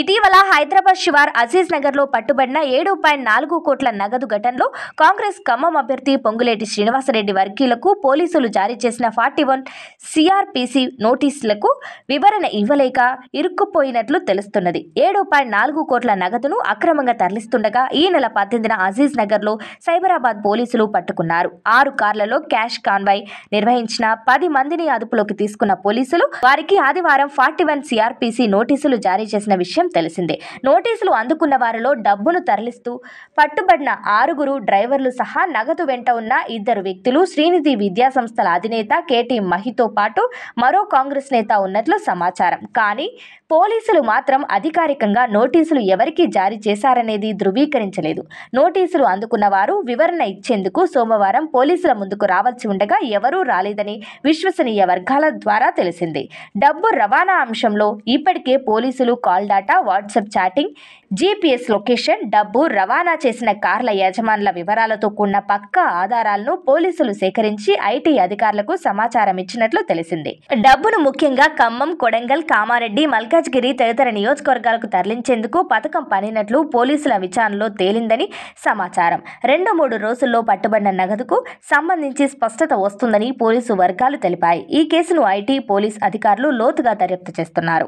ఇటీవల హైదరాబాద్ శివార్ అజీజ్ నగర్లో పట్టుబడిన ఏడు పాయింట్ నాలుగు కోట్ల నగదు ఘటనలో కాంగ్రెస్ ఖమ్మం అభ్యర్థి పొంగులేటి శ్రీనివాసరెడ్డి వర్గీయులకు పోలీసులు జారీ చేసిన ఫార్టీ వన్ సిఆర్పిసి నోటీసులకు వివరణ ఇవ్వలేక ఇరుక్కుపోయినట్లు తెలుస్తున్నది ఏడు పాయింట్ నాలుగు కోట్ల నగదును అక్రమంగా తరలిస్తుండగా ఈ నెల పద్దెనిమిదిన అజీజ్ నగర్లో సైబరాబాద్ పోలీసులు పట్టుకున్నారు ఆరు కార్లలో క్యాష్ కాన్వాయ్ నిర్వహించిన పది మందిని అదుపులోకి తీసుకున్న పోలీసులు వారికి ఆదివారం ఫార్టీ వన్ సిఆర్పిసి నోటీసులు జారీ చేసిన విషయం విషయం తెలిసిందే నోటీసులు అందుకున్న వారిలో డబ్బును తరలిస్తూ పట్టుబడిన ఆరుగురు డ్రైవర్లు సహా నగదు వెంట ఉన్న ఇద్దరు వ్యక్తులు శ్రీనిధి విద్యా సంస్థల అధినేత కేటీ మహితో పాటు మరో కాంగ్రెస్ నేత ఉన్నట్లు సమాచారం కానీ పోలీసులు మాత్రం అధికారికంగా నోటీసులు ఎవరికి జారీ చేశారనేది ధృవీకరించలేదు నోటీసులు అందుకున్న వారు వివరణ ఇచ్చేందుకు సోమవారం పోలీసుల ముందుకు రావాల్సి ఉండగా ఎవరూ రాలేదని విశ్వసనీయ వర్గాల ద్వారా తెలిసింది డబ్బు రవాణా అంశంలో ఇప్పటికే పోలీసులు కాల్ డాటా ద్వారా వాట్సాప్ చాటింగ్ జీపీఎస్ లొకేషన్ డబ్బు రవాణా చేసిన కార్ల యజమానుల వివరాలతో కూడిన పక్క ఆధారాలను పోలీసులు సేకరించి ఐటీ అధికారులకు సమాచారం ఇచ్చినట్లు తెలిసింది డబ్బును ముఖ్యంగా ఖమ్మం కొడంగల్ కామారెడ్డి మల్కాజ్గిరి తదితర నియోజకవర్గాలకు తరలించేందుకు పథకం పనినట్లు పోలీసుల విచారణలో తేలిందని సమాచారం రెండు మూడు రోజుల్లో పట్టుబడిన నగదుకు సంబంధించి స్పష్టత వస్తుందని పోలీసు వర్గాలు తెలిపాయి ఈ కేసును ఐటీ పోలీస్ అధికారులు లోతుగా దర్యాప్తు చేస్తున్నారు